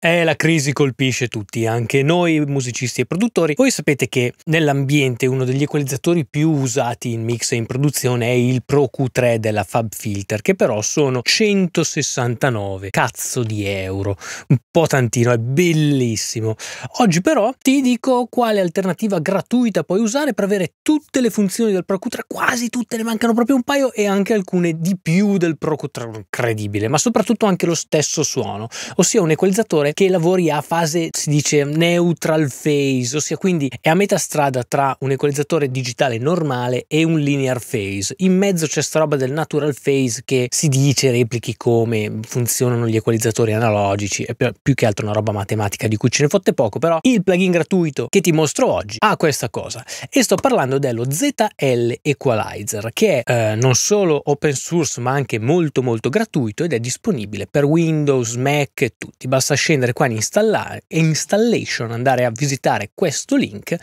Eh, la crisi colpisce tutti, anche noi musicisti e produttori. Voi sapete che nell'ambiente uno degli equalizzatori più usati in mix e in produzione è il Pro Q3 della Fab Filter, che però sono 169 cazzo di euro, un po' tantino, è bellissimo. Oggi però ti dico quale alternativa gratuita puoi usare per avere tutte le funzioni del Pro Q3, quasi tutte, ne mancano proprio un paio e anche alcune di più del Pro Q3, incredibile, ma soprattutto anche lo stesso suono, ossia un equalizzatore digitale che lavori a fase, si dice, neutral phase, ossia quindi è a metà strada tra un equalizzatore digitale normale e un linear phase. In mezzo c'è sta roba del natural phase che si dice replichi come funzionano gli equalizzatori analogici, è più che altro una roba matematica di cui ce ne fotte poco, però il plugin gratuito che ti mostro oggi ha questa cosa e sto parlando dello ZL Equalizer che è eh, non solo open source ma anche molto molto gratuito ed è disponibile per Windows, Mac e tutti. Basta scendere scendere qua in installare e installation, andare a visitare questo link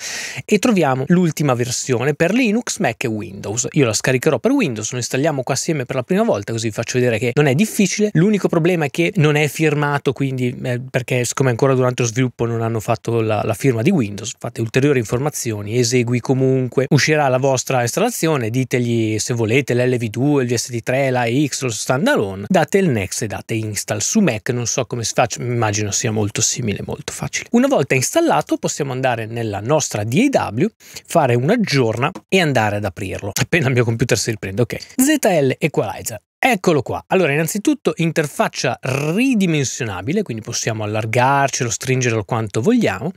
e troviamo l'ultima versione per Linux, Mac e Windows. Io la scaricherò per Windows, lo installiamo qua assieme per la prima volta così vi faccio vedere che non è difficile. L'unico problema è che non è firmato, quindi eh, perché siccome ancora durante lo sviluppo non hanno fatto la, la firma di Windows, fate ulteriori informazioni, esegui comunque, uscirà la vostra installazione, ditegli se volete l'LV2, il VST3, la X, lo standalone, date il next e date install. Su Mac non so come si faccia, immagino immagino sia molto simile, molto facile. Una volta installato possiamo andare nella nostra DAW, fare un aggiorna e andare ad aprirlo. Appena il mio computer si riprende, ok. ZL Equalizer. Eccolo qua. Allora, innanzitutto interfaccia ridimensionabile, quindi possiamo allargarcelo, stringerlo quanto vogliamo,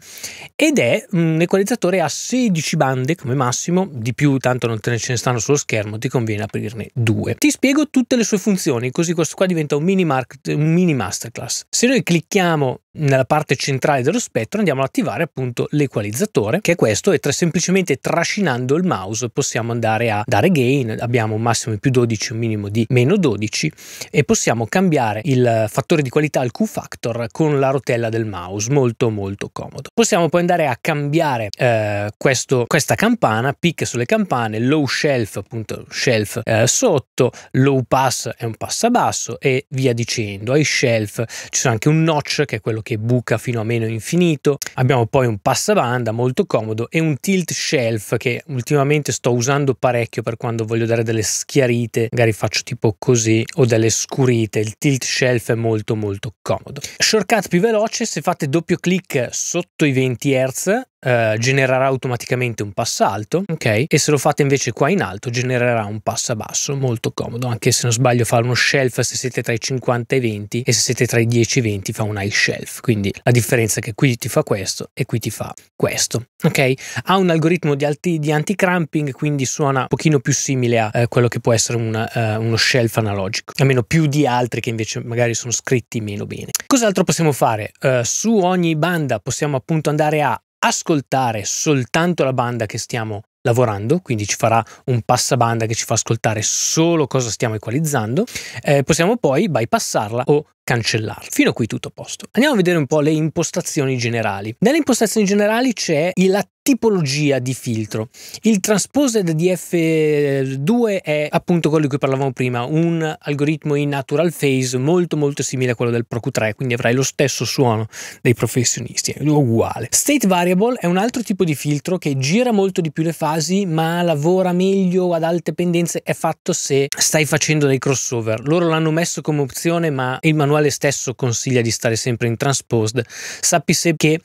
ed è un equalizzatore a 16 bande come massimo, di più tanto non te ne ce ne stanno sullo schermo, ti conviene aprirne due. Ti spiego tutte le sue funzioni, così questo qua diventa un mini, un mini masterclass. Se noi clicchiamo nella parte centrale dello spettro andiamo ad attivare appunto l'equalizzatore che è questo e tra, semplicemente trascinando il mouse possiamo andare a dare gain abbiamo un massimo di più 12 un minimo di meno 12 e possiamo cambiare il fattore di qualità al Q factor con la rotella del mouse molto molto comodo possiamo poi andare a cambiare eh, questo, questa campana pic sulle campane low shelf appunto shelf eh, sotto low pass è un passabasso e via dicendo ai shelf ci sono anche un notch che è quello che che buca fino a meno infinito, abbiamo poi un passabanda molto comodo e un tilt shelf che ultimamente sto usando parecchio per quando voglio dare delle schiarite, magari faccio tipo così o delle scurite, il tilt shelf è molto molto comodo. Shortcut più veloce se fate doppio clic sotto i 20 Hz eh, genererà automaticamente un passalto, ok? E se lo fate invece qua in alto genererà un passa basso, molto comodo, anche se non sbaglio fa uno shelf se siete tra i 50 e i 20 e se siete tra i 10 e i 20 fa un high shelf, quindi la differenza è che qui ti fa questo e qui ti fa questo, ok? Ha un algoritmo di, alti, di anti-cramping, quindi suona un pochino più simile a eh, quello che può essere una, eh, uno shelf analogico, almeno più di altri che invece magari sono scritti meno bene. Cos'altro possiamo fare? Eh, su ogni banda possiamo appunto andare a ascoltare soltanto la banda che stiamo lavorando, quindi ci farà un passabanda che ci fa ascoltare solo cosa stiamo equalizzando, eh, possiamo poi bypassarla o cancellare. Fino a qui tutto a posto. Andiamo a vedere un po' le impostazioni generali. Nelle impostazioni generali c'è la tipologia di filtro. Il transposed df 2 è appunto quello di cui parlavamo prima, un algoritmo in natural phase molto molto simile a quello del Pro q 3 quindi avrai lo stesso suono dei professionisti, è uguale. State variable è un altro tipo di filtro che gira molto di più le fasi, ma lavora meglio ad alte pendenze, è fatto se stai facendo dei crossover. Loro l'hanno messo come opzione, ma il manuale manuale stesso consiglia di stare sempre in transposed, sappi se che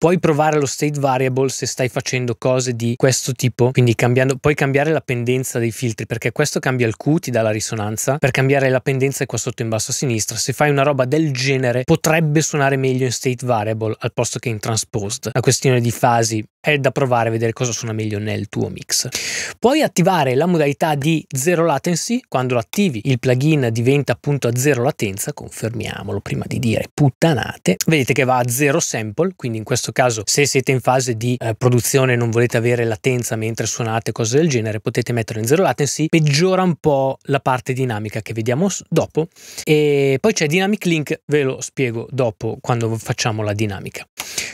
Puoi provare lo state variable se stai facendo cose di questo tipo, quindi cambiando, puoi cambiare la pendenza dei filtri perché questo cambia il Q, ti dà la risonanza, per cambiare la pendenza è qua sotto in basso a sinistra. Se fai una roba del genere potrebbe suonare meglio in state variable al posto che in transposed. La questione di fasi è da provare a vedere cosa suona meglio nel tuo mix. Puoi attivare la modalità di zero latency, quando lo attivi il plugin diventa appunto a zero latenza, confermiamolo prima di dire puttanate. Vedete che va a zero sample, quindi in questo questo caso se siete in fase di eh, produzione e non volete avere latenza mentre suonate cose del genere potete metterlo in zero latency, peggiora un po' la parte dinamica che vediamo dopo e poi c'è dynamic link, ve lo spiego dopo quando facciamo la dinamica.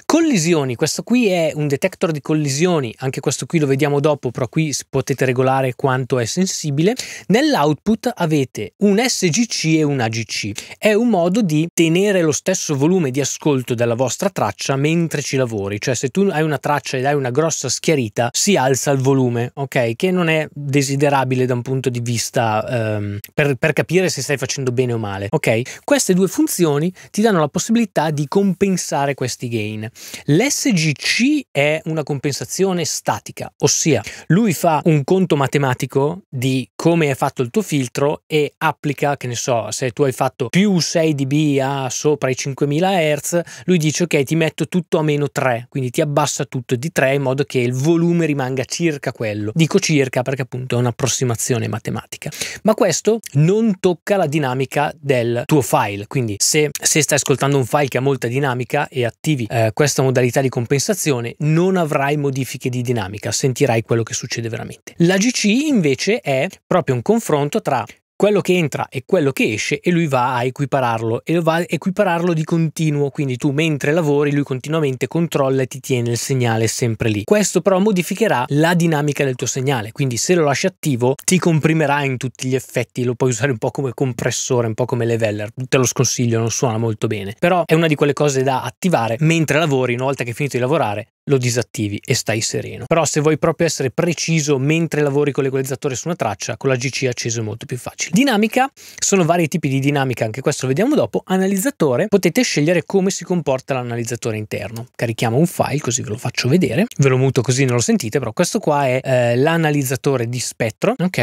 Collisioni, questo qui è un detector di collisioni, anche questo qui lo vediamo dopo, però qui potete regolare quanto è sensibile. Nell'output avete un SGC e un AGC. È un modo di tenere lo stesso volume di ascolto della vostra traccia mentre ci lavori, cioè se tu hai una traccia ed hai una grossa schiarita si alza il volume, ok? Che non è desiderabile da un punto di vista um, per, per capire se stai facendo bene o male, ok? Queste due funzioni ti danno la possibilità di compensare questi gain. L'SGC è una compensazione statica, ossia lui fa un conto matematico di come è fatto il tuo filtro e applica, che ne so, se tu hai fatto più 6 dB a sopra i 5000 Hz, lui dice ok ti metto tutto a meno meno 3, quindi ti abbassa tutto di 3 in modo che il volume rimanga circa quello. Dico circa perché appunto è un'approssimazione matematica. Ma questo non tocca la dinamica del tuo file, quindi se, se stai ascoltando un file che ha molta dinamica e attivi eh, questa modalità di compensazione, non avrai modifiche di dinamica, sentirai quello che succede veramente. La GC invece è proprio un confronto tra quello che entra e quello che esce e lui va a equipararlo e va a equipararlo di continuo, quindi tu mentre lavori lui continuamente controlla e ti tiene il segnale sempre lì. Questo però modificherà la dinamica del tuo segnale, quindi se lo lasci attivo ti comprimerà in tutti gli effetti, lo puoi usare un po' come compressore, un po' come leveller, te lo sconsiglio, non suona molto bene, però è una di quelle cose da attivare mentre lavori, una volta che hai finito di lavorare lo disattivi e stai sereno. Però se vuoi proprio essere preciso mentre lavori con l'equalizzatore su una traccia, con la GC acceso è molto più facile. Dinamica, sono vari tipi di dinamica, anche questo lo vediamo dopo. Analizzatore, potete scegliere come si comporta l'analizzatore interno. Carichiamo un file così ve lo faccio vedere, ve lo muto così non lo sentite, però questo qua è eh, l'analizzatore di spettro, ok?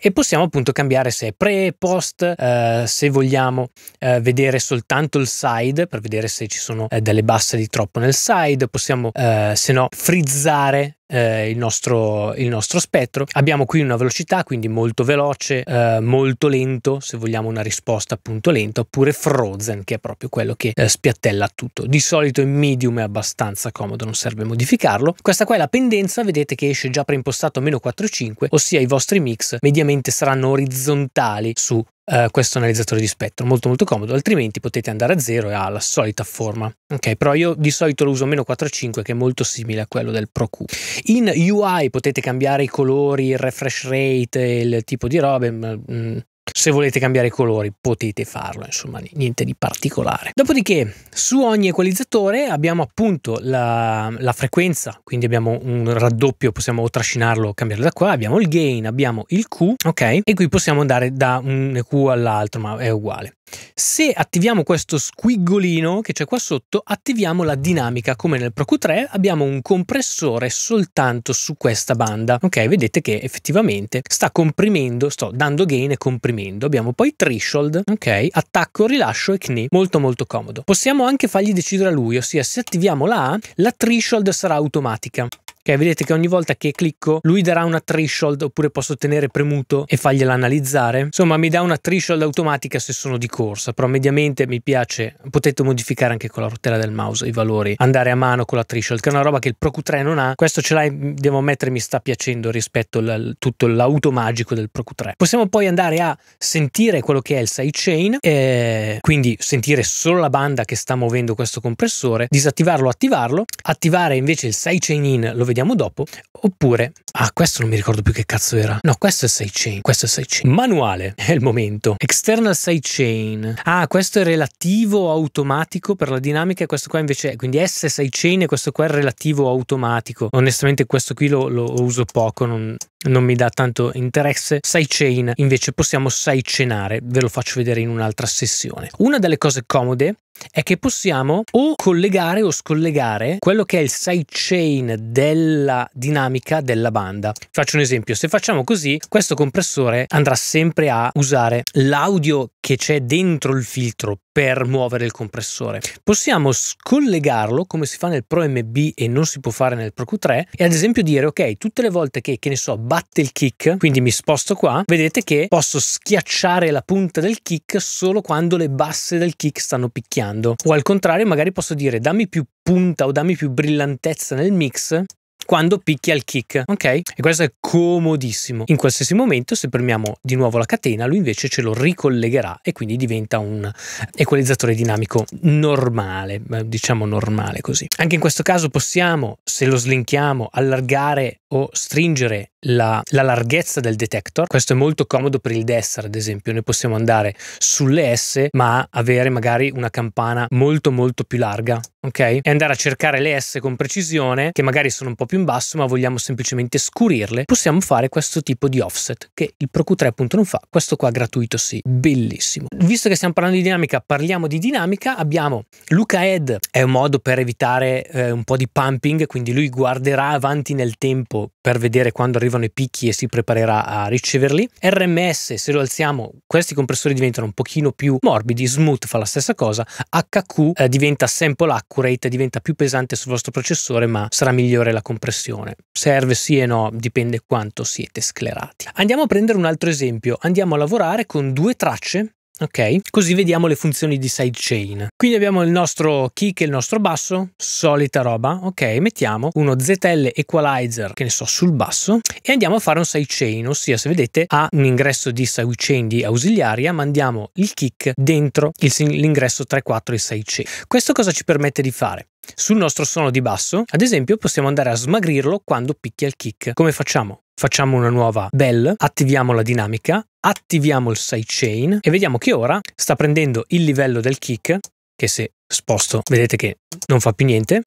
E possiamo appunto cambiare se è pre, post, eh, se vogliamo eh, vedere soltanto il side, per vedere se ci sono eh, delle basse di troppo nel side, possiamo... Eh, eh, se no frizzare eh, il, nostro, il, nostro, spettro. Abbiamo qui una velocità, quindi molto veloce, eh, molto lento, se vogliamo una risposta appunto lenta, oppure frozen, che è proprio quello che eh, spiattella tutto. Di solito in medium è abbastanza comodo, non serve modificarlo. Questa qua è la pendenza, vedete che esce già preimpostato meno 4,5, ossia i vostri mix mediamente saranno orizzontali su Uh, questo analizzatore di spettro, molto molto comodo, altrimenti potete andare a zero e ha la solita forma. Ok, però io di solito lo uso meno 4.5 che è molto simile a quello del Pro Q. In UI potete cambiare i colori, il refresh rate, il tipo di robe. Mm, se volete cambiare i colori potete farlo, insomma, niente di particolare. Dopodiché, su ogni equalizzatore abbiamo appunto la, la frequenza, quindi abbiamo un raddoppio, possiamo trascinarlo, o cambiare da qua, abbiamo il gain, abbiamo il Q, ok? E qui possiamo andare da un EQ all'altro, ma è uguale. Se attiviamo questo squiggolino che c'è qua sotto, attiviamo la dinamica. Come nel Pro Q3 abbiamo un compressore soltanto su questa banda. Ok, vedete che effettivamente sta comprimendo, sto dando gain e comprimendo. Abbiamo poi threshold, ok, attacco, rilascio e CNI, molto molto comodo. Possiamo anche fargli decidere a lui, ossia se attiviamo la A, la threshold sarà automatica. Ok, vedete che ogni volta che clicco lui darà una threshold oppure posso tenere premuto e fargliela analizzare. Insomma, mi dà una threshold automatica se sono di corsa, però mediamente mi piace, potete modificare anche con la rotella del mouse i valori, andare a mano con la threshold, che è una roba che il Pro Q3 non ha. Questo ce l'hai, mm, devo ammettere, mi sta piacendo rispetto al tutto l'auto magico del Pro Q3. Possiamo poi andare a sentire quello che è il sidechain, eh, quindi sentire solo la banda che sta muovendo questo compressore, disattivarlo, attivarlo, attivare invece il sidechain in, lo vediamo vediamo dopo, oppure, ah questo non mi ricordo più che cazzo era, no questo è sidechain, questo è sidechain, manuale, è il momento, external sidechain, ah questo è relativo automatico per la dinamica, questo qua invece, è, quindi S 6 chain e questo qua è relativo automatico, onestamente questo qui lo, lo uso poco, non, non mi dà tanto interesse. Sidechain invece possiamo sidechainare, ve lo faccio vedere in un'altra sessione. Una delle cose comode è che possiamo o collegare o scollegare quello che è il sidechain della dinamica della banda. Faccio un esempio, se facciamo così, questo compressore andrà sempre a usare l'audio che c'è dentro il filtro per muovere il compressore. Possiamo scollegarlo come si fa nel Pro MB e non si può fare nel Pro Q3 e ad esempio dire ok tutte le volte che che ne so batte il kick quindi mi sposto qua vedete che posso schiacciare la punta del kick solo quando le basse del kick stanno picchiando o al contrario magari posso dire dammi più punta o dammi più brillantezza nel mix quando picchia il kick, ok? E questo è comodissimo. In qualsiasi momento, se premiamo di nuovo la catena, lui invece ce lo ricollegherà e quindi diventa un equalizzatore dinamico normale, eh, diciamo normale così. Anche in questo caso possiamo, se lo slinchiamo, allargare o stringere la, la, larghezza del detector. Questo è molto comodo per il DESR, ad esempio. Noi possiamo andare sulle S, ma avere magari una campana molto molto più larga, ok? E andare a cercare le S con precisione, che magari sono un po' più in basso, ma vogliamo semplicemente scurirle. Possiamo fare questo tipo di offset, che il Pro Q3 non fa. Questo qua gratuito sì, bellissimo. Visto che stiamo parlando di dinamica, parliamo di dinamica. Abbiamo Luca Ed, è un modo per evitare eh, un po' di pumping, quindi lui guarderà avanti nel tempo per vedere quando arrivano i picchi e si preparerà a riceverli. RMS, se lo alziamo, questi compressori diventano un pochino più morbidi, Smooth fa la stessa cosa, HQ eh, diventa sample accurate, diventa più pesante sul vostro processore, ma sarà migliore la compressione. Serve sì e no, dipende quanto siete sclerati. Andiamo a prendere un altro esempio, andiamo a lavorare con due tracce ok? Così vediamo le funzioni di sidechain. Quindi abbiamo il nostro kick e il nostro basso, solita roba, ok? Mettiamo uno ZL equalizer, che ne so, sul basso e andiamo a fare un sidechain, ossia se vedete ha un ingresso di sidechain di ausiliaria, mandiamo il kick dentro l'ingresso 3-4 di sidechain. Questo cosa ci permette di fare? Sul nostro suono di basso, ad esempio, possiamo andare a smagrirlo quando picchia il kick. Come facciamo? Facciamo una nuova bell, attiviamo la dinamica attiviamo il sidechain e vediamo che ora sta prendendo il livello del kick, che se sposto vedete che non fa più niente,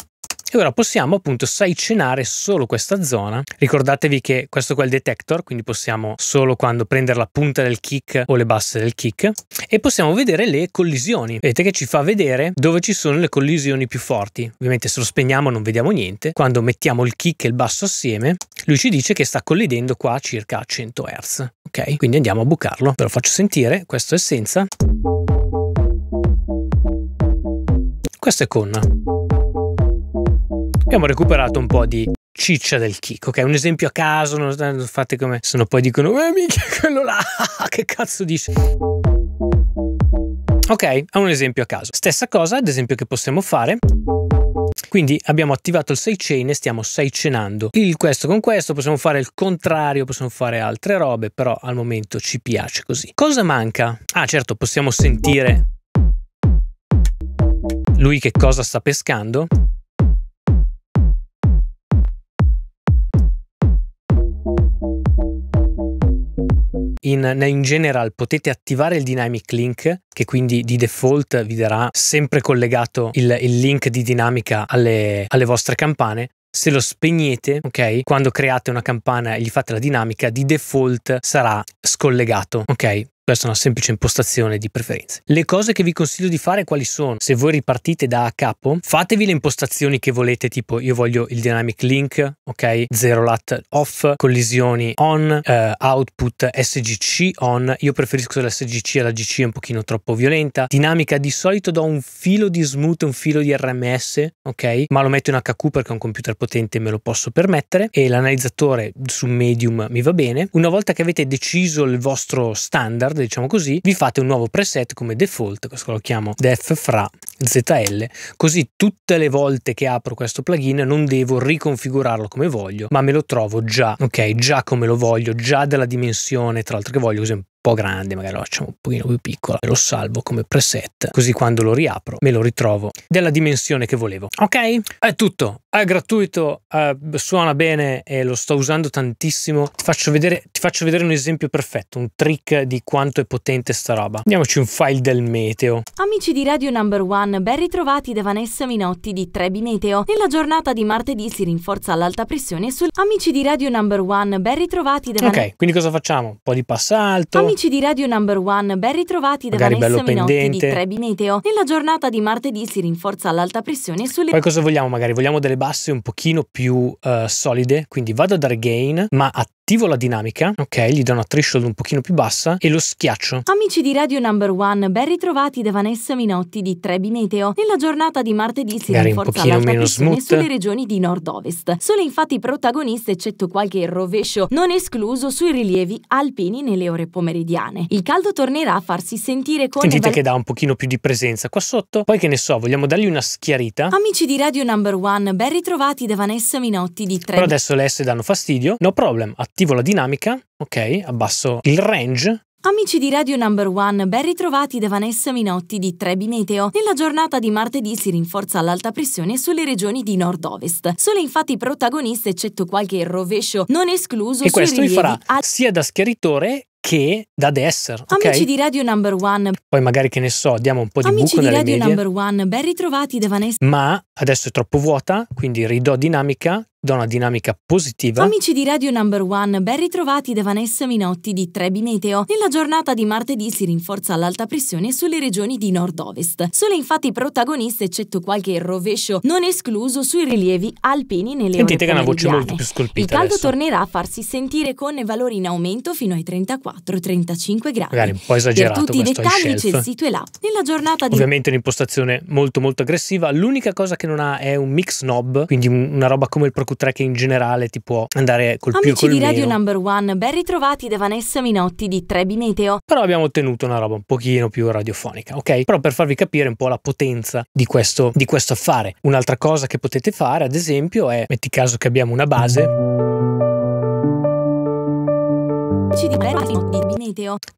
e ora possiamo appunto saicenare solo questa zona. Ricordatevi che questo qua è il detector, quindi possiamo solo quando prendere la punta del kick o le basse del kick e possiamo vedere le collisioni. Vedete che ci fa vedere dove ci sono le collisioni più forti. Ovviamente se lo spegniamo non vediamo niente. Quando mettiamo il kick e il basso assieme, lui ci dice che sta collidendo qua a circa 100 Hz. Ok? Quindi andiamo a bucarlo. Ve lo faccio sentire, questo è senza. Questo è con abbiamo recuperato un po' di ciccia del Kiko, ok? un esempio a caso, non fate come se no poi dicono, eh mica quello là, che cazzo dice? Ok, è un esempio a caso. Stessa cosa, ad esempio, che possiamo fare. Quindi abbiamo attivato il 6 chain e stiamo 6 cenando. Il questo con questo, possiamo fare il contrario, possiamo fare altre robe, però al momento ci piace così. Cosa manca? Ah certo, possiamo sentire lui che cosa sta pescando. in, in general potete attivare il dynamic link che quindi di default vi darà sempre collegato il, il link di dinamica alle, alle vostre campane se lo spegnete, ok? Quando create una campana e gli fate la dinamica, di default sarà scollegato, ok? verso una semplice impostazione di preferenze. Le cose che vi consiglio di fare quali sono? Se voi ripartite da capo, fatevi le impostazioni che volete, tipo io voglio il dynamic link, ok? 0 lat off, collisioni on, eh, output sgc on. Io preferisco l'sgc alla gc è un pochino troppo violenta. Dinamica di solito do un filo di smooth, un filo di rms, ok? Ma lo metto in hq perché è un computer potente e me lo posso permettere e l'analizzatore su medium mi va bene. Una volta che avete deciso il vostro standard diciamo così, vi fate un nuovo preset come default, questo lo chiamo def fra ZL, così tutte le volte che apro questo plugin non devo riconfigurarlo come voglio, ma me lo trovo già, ok, già come lo voglio, già della dimensione, tra l'altro che voglio, così un po' grande, magari lo facciamo un pochino più piccola, lo salvo come preset, così quando lo riapro me lo ritrovo della dimensione che volevo. Ok? È tutto, è gratuito, eh, suona bene e lo sto usando tantissimo. Ti faccio, vedere, ti faccio vedere un esempio perfetto, un trick di quanto è potente sta roba. Andiamoci un file del meteo. Amici di Radio Number One, Fan, ben ritrovati da Vanessa Minotti di Trebi Meteo. Nella giornata di martedì si rinforza l'alta pressione sul Amici di Radio Number One, ben ritrovati da Vanessa. Ok, quindi cosa facciamo? Un po' di passalto. Amici di Radio Number One, ben ritrovati da Magari Vanessa Minotti pendente. di Trebi Meteo. Nella giornata di martedì si rinforza l'alta pressione sulle Poi cosa vogliamo magari? Vogliamo delle basse un pochino più uh, solide, quindi vado a dare gain, ma a attivo la dinamica, ok, gli do una threshold un pochino più bassa e lo schiaccio. Amici di Radio Number One, ben ritrovati da Vanessa Minotti di Trebi Meteo. Nella giornata di martedì si Magari rinforza l'alta pressione sulle regioni di nord-ovest. Sono infatti protagoniste, eccetto qualche rovescio non escluso, sui rilievi alpini nelle ore pomeridiane. Il caldo tornerà a farsi sentire con... Sentite che dà un pochino più di presenza qua sotto. Poi che ne so, vogliamo dargli una schiarita. Amici di Radio Number One, ben ritrovati da Vanessa Minotti di Trebi. Però adesso le S danno fastidio. No problem, attivo attivo la dinamica, ok, abbasso il range. Amici di Radio Number One, ben ritrovati da Vanessa Minotti di Trebi Meteo. Nella giornata di martedì si rinforza l'alta pressione sulle regioni di nord-ovest. Sono infatti protagoniste, eccetto qualche rovescio non escluso, e questo mi farà sia da schiaritore che da Desser. Okay? Amici di Radio Number One. Poi magari che ne so, diamo un po' di Amici buco di Radio medie, Number One, ben ritrovati da Vanessa. Ma adesso è troppo vuota, quindi ridò dinamica, do una dinamica positiva. Amici di Radio Number One, ben ritrovati da Vanessa Minotti di Trebi Meteo. Nella giornata di martedì si rinforza l'alta pressione sulle regioni di nord-ovest. Sono infatti protagoniste, eccetto qualche rovescio non escluso, sui rilievi alpini nelle Sentite ore Sentite che è una voce molto più scolpita Il caldo adesso. tornerà a farsi sentire con valori in aumento fino ai 34 34-35 gradi. Magari un po' esagerato. Per tutti i dettagli c'è il sito e l'app. Nella giornata di. Ovviamente un'impostazione molto, molto aggressiva. L'unica cosa che non ha è un mix knob, quindi una roba come il Pro Q3 che in generale ti può andare col Amici più col di Radio meno. Number One, ben ritrovati da Vanessa Minotti di Trebi Meteo. Però abbiamo ottenuto una roba un pochino più radiofonica, ok? Però per farvi capire un po' la potenza di questo, di questo affare. Un'altra cosa che potete fare, ad esempio, è metti caso che abbiamo una base.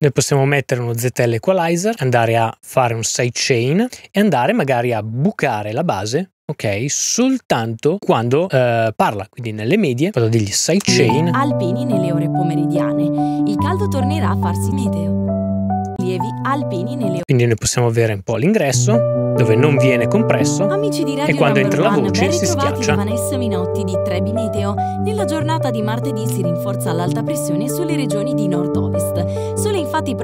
Noi possiamo mettere uno ZL equalizer, andare a fare un sidechain e andare magari a bucare la base ok? Soltanto quando eh, parla, quindi nelle medie, vado degli sidechain. Alpini nelle ore pomeridiane, il caldo tornerà a farsi meteo. Lievi alpini nelle ore. Quindi noi possiamo avere un po' l'ingresso dove non viene compresso e quando entra la voce si schiaccia. Vanessa Minotti di Trebi Nella giornata di martedì si rinforza l'alta pressione sulle regioni di nord-ovest. Solo infatti i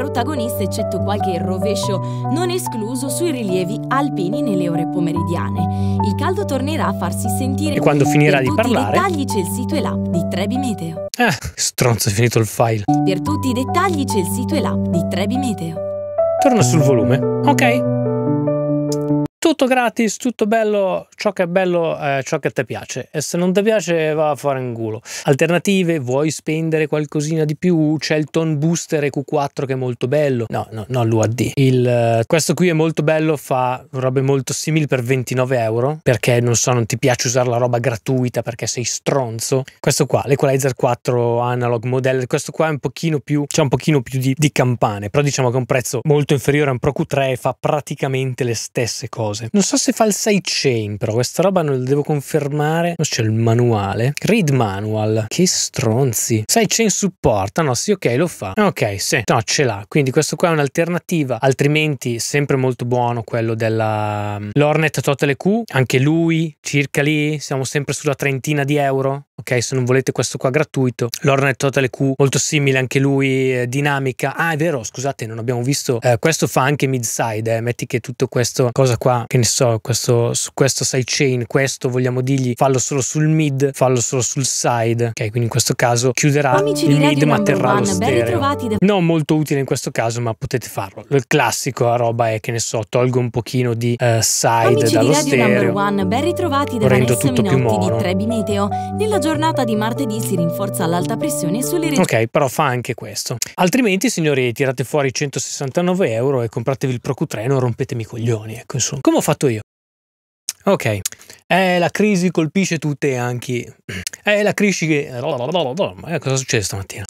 eccetto qualche rovescio non escluso, sui rilievi alpini nelle ore pomeridiane. Il caldo tornerà a farsi sentire e quando finirà di parlare... Per tutti i dettagli c'è il sito e l'app di Trebi Meteo. Ah, eh, stronzo, è finito il file. Per tutti i dettagli c'è il sito e l'app di Trebi Meteo. Torna sul volume, ok? tutto gratis, tutto bello, ciò che è bello, è eh, ciò che ti piace. E se non ti piace, va a fare un culo. Alternative, vuoi spendere qualcosina di più? C'è il Tone Booster EQ4 che è molto bello. No, no, no, l'UAD. Il, eh, questo qui è molto bello, fa robe molto simili per 29 euro, perché non so, non ti piace usare la roba gratuita perché sei stronzo. Questo qua, l'Equalizer 4 Analog Model, questo qua è un pochino più, c'è un pochino più di, di campane, però diciamo che è un prezzo molto inferiore a un Pro Q3 e fa praticamente le stesse cose cose. Non so se fa il sidechain, però questa roba non la devo confermare. Non c'è il manuale. Read manual. Che stronzi. Sidechain supporta? No, sì, ok, lo fa. Ok, sì. No, ce l'ha. Quindi questo qua è un'alternativa. Altrimenti, sempre molto buono quello della mm, Lornet Total Q. Anche lui, circa lì, siamo sempre sulla trentina di euro ok se non volete questo qua gratuito l'Ornet Total Q molto simile anche lui eh, dinamica ah è vero scusate non abbiamo visto eh, questo fa anche midside eh. metti che tutto questo cosa qua che ne so questo su questo sidechain questo vogliamo dirgli fallo solo sul mid fallo solo sul side ok quindi in questo caso chiuderà il mid ma terrà lo stereo non molto utile in questo caso ma potete farlo il classico la eh, roba è che ne so tolgo un pochino di eh, side Amici dallo di stereo one, ben ritrovati da tutto Minotti più moro di nella giornata di martedì si rinforza l'alta pressione sulle regioni. Ok, però fa anche questo. Altrimenti, signori, tirate fuori 169 euro e compratevi il 3 e non rompetemi i coglioni. Ecco, insomma, come ho fatto io. Ok, eh, la crisi colpisce tutte anche. Eh, la crisi. che... Eh, cosa succede stamattina?